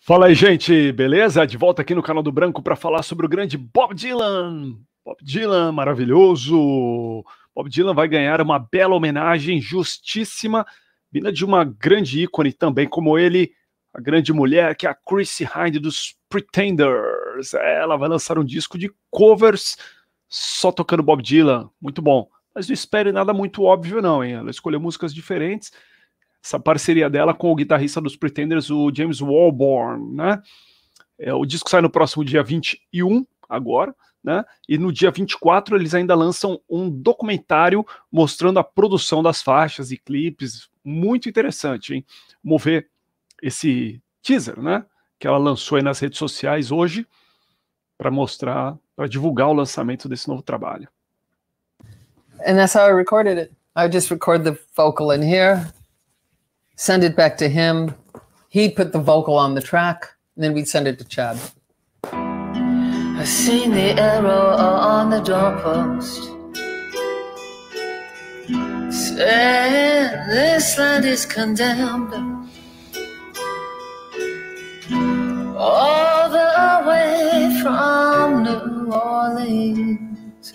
Fala aí, gente, beleza? De volta aqui no canal do Branco para falar sobre o grande Bob Dylan. Bob Dylan, maravilhoso. Bob Dylan vai ganhar uma bela homenagem justíssima, vinda de uma grande ícone também como ele, a grande mulher que é a Chrissy Hynde dos Pretenders. Ela vai lançar um disco de covers só tocando Bob Dylan. Muito bom. Mas não espere nada muito óbvio não, hein? Ela escolheu músicas diferentes essa parceria dela com o guitarrista dos Pretenders, o James Walborn, né? É, o disco sai no próximo dia 21, agora, né? E no dia 24 eles ainda lançam um documentário mostrando a produção das faixas e clipes, muito interessante, hein? Vamos ver esse teaser, né? Que ela lançou aí nas redes sociais hoje para mostrar, para divulgar o lançamento desse novo trabalho. And that's how I recorded it. I just record the vocal in here send it back to him. He'd put the vocal on the track, and then we'd send it to Chad. I've seen the arrow on the doorpost. Saying this land is condemned. All the way from New Orleans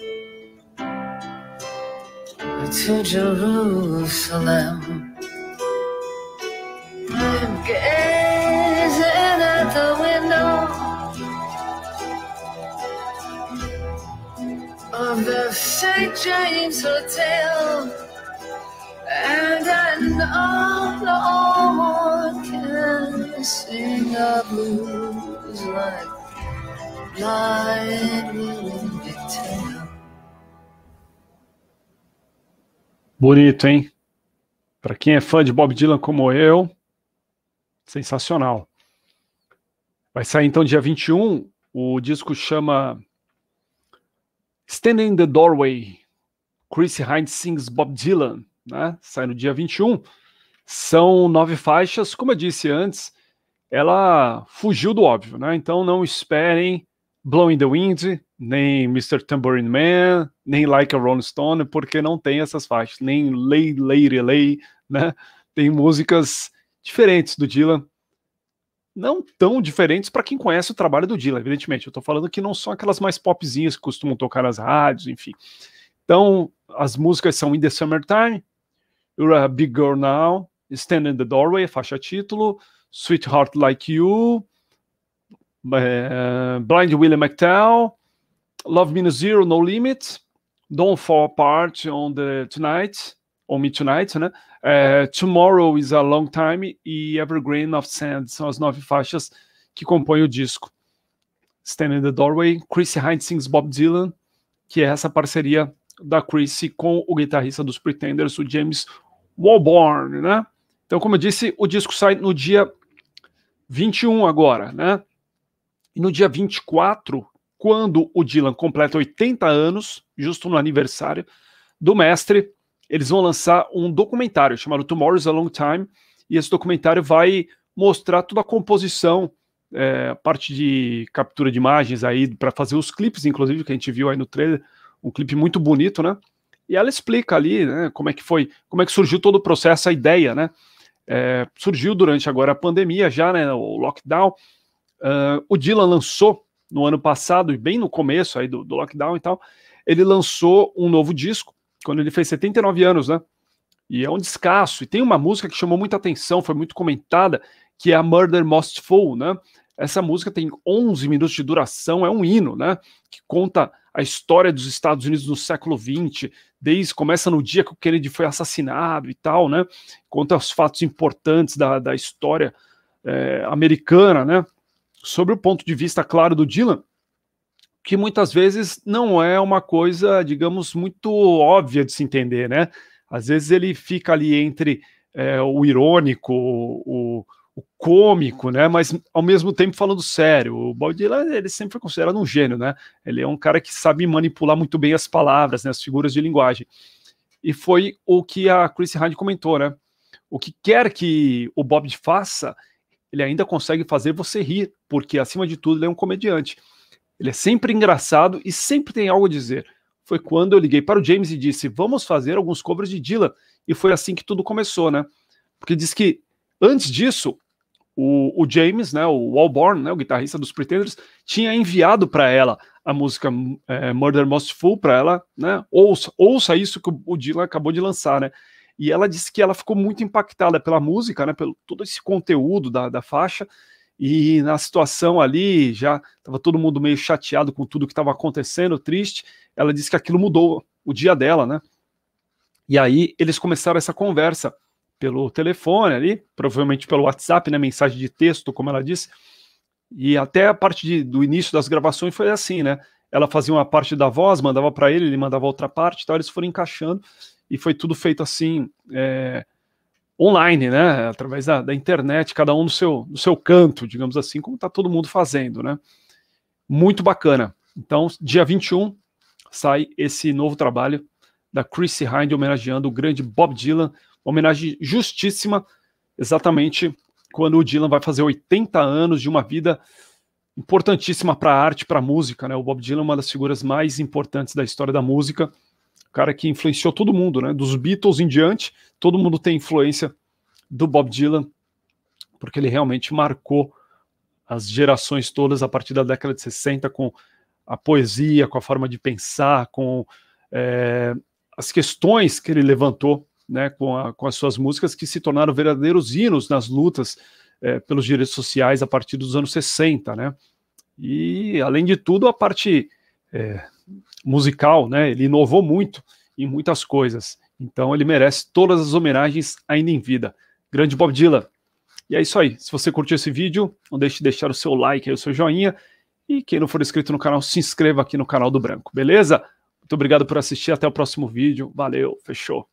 to Jerusalem. of the St. James Hotel, and an unknown can sing a blues like blind willing detail. Bonito, hein? Para quem é fã de Bob Dylan como eu, sensacional. Vai sair então dia 21. O disco chama Standing in the Doorway, Chris Hines sings Bob Dylan, né? sai no dia 21. São nove faixas, como eu disse antes, ela fugiu do óbvio, né? Então não esperem Blowing the Wind, nem Mr. Tambourine Man, nem Like a Rolling Stone, porque não tem essas faixas, nem Lay Lady Lay, né? Tem músicas diferentes do Dylan não tão diferentes para quem conhece o trabalho do Dylan, evidentemente. Eu estou falando que não são aquelas mais popzinhas que costumam tocar nas rádios, enfim. Então, as músicas são In the Summertime, You're a Big Girl Now, Stand in the Doorway, faixa título, Sweetheart Like You, eh, Blind Willie McTell, Love Minus Zero, No Limit, Don't Fall Apart on the Tonight, ou Tonight, né? É, Tomorrow is a Long Time e Evergreen of Sand são as nove faixas que compõem o disco. Stand in the Doorway, Chris Hines sings Bob Dylan, que é essa parceria da Chris com o guitarrista dos Pretenders, o James Walborn, né? Então, como eu disse, o disco sai no dia 21 agora, né? E no dia 24, quando o Dylan completa 80 anos, justo no aniversário do mestre, eles vão lançar um documentário chamado Tomorrow's a Long Time, e esse documentário vai mostrar toda a composição, é, a parte de captura de imagens aí, para fazer os clipes, inclusive, que a gente viu aí no trailer, um clipe muito bonito, né? E ela explica ali, né, como é que foi, como é que surgiu todo o processo, a ideia, né? É, surgiu durante agora a pandemia já, né, o lockdown. Uh, o Dylan lançou no ano passado, bem no começo aí do, do lockdown e tal, ele lançou um novo disco, quando ele fez 79 anos, né? E é um descasso. E tem uma música que chamou muita atenção, foi muito comentada, que é a Murder Most Fall, né? Essa música tem 11 minutos de duração, é um hino, né? Que conta a história dos Estados Unidos no século XX, desde começa no dia que o Kennedy foi assassinado e tal, né? Conta os fatos importantes da, da história é, americana, né? Sobre o ponto de vista, claro, do Dylan, que muitas vezes não é uma coisa, digamos, muito óbvia de se entender, né? Às vezes ele fica ali entre é, o irônico, o, o, cômico, né? Mas ao mesmo tempo falando sério. O Bob Dylan ele sempre foi considerado um gênio, né? Ele é um cara que sabe manipular muito bem as palavras, né? as figuras de linguagem. E foi o que a Chris Hyde comentou, né? O que quer que o Bob faça, ele ainda consegue fazer você rir, porque acima de tudo ele é um comediante. Ele é sempre engraçado e sempre tem algo a dizer. Foi quando eu liguei para o James e disse: vamos fazer alguns covers de Dylan. E foi assim que tudo começou, né? Porque diz que antes disso, o, o James, né, o Walborn, né, o guitarrista dos Pretenders, tinha enviado para ela a música é, Murder Most Fool para ela, né? Ouça, ouça isso que o Dylan acabou de lançar, né? E ela disse que ela ficou muito impactada pela música, né? Pelo todo esse conteúdo da, da faixa e na situação ali, já estava todo mundo meio chateado com tudo que estava acontecendo, triste. Ela disse que aquilo mudou o dia dela, né? E aí eles começaram essa conversa pelo telefone ali, provavelmente pelo WhatsApp, né? Mensagem de texto, como ela disse. E até a parte de, do início das gravações foi assim, né? Ela fazia uma parte da voz, mandava para ele, ele mandava outra parte, Eles foram encaixando e foi tudo feito assim, é, online, né? Através da, da, internet, cada um no seu, no seu canto, digamos assim, como está todo mundo fazendo, né? Muito bacana. Então, dia 21 sai esse novo trabalho da Chrissy Hind homenageando o grande Bob Dylan, homenagem justíssima, exatamente quando o Dylan vai fazer 80 anos de uma vida importantíssima para a arte, para a música, né? O Bob Dylan é uma das figuras mais importantes da história da música cara que influenciou todo mundo, né? Dos Beatles em diante, todo mundo tem influência do Bob Dylan, porque ele realmente marcou as gerações todas a partir da década de 60 com a poesia, com a forma de pensar, com é, as questões que ele levantou né, com, a, com, as suas músicas, que se tornaram verdadeiros hinos nas lutas é, pelos direitos sociais a partir dos anos 60. Né? E, além de tudo, a parte é, musical, né? Ele inovou muito em muitas coisas. Então ele merece todas as homenagens ainda em vida. Grande Bob Dylan. E é isso aí. Se você curtiu esse vídeo, não deixe de deixar o seu like o seu joinha. E quem não for inscrito no canal, se inscreva aqui no canal do Branco, beleza? Muito obrigado por assistir. Até o próximo vídeo. Valeu, fechou.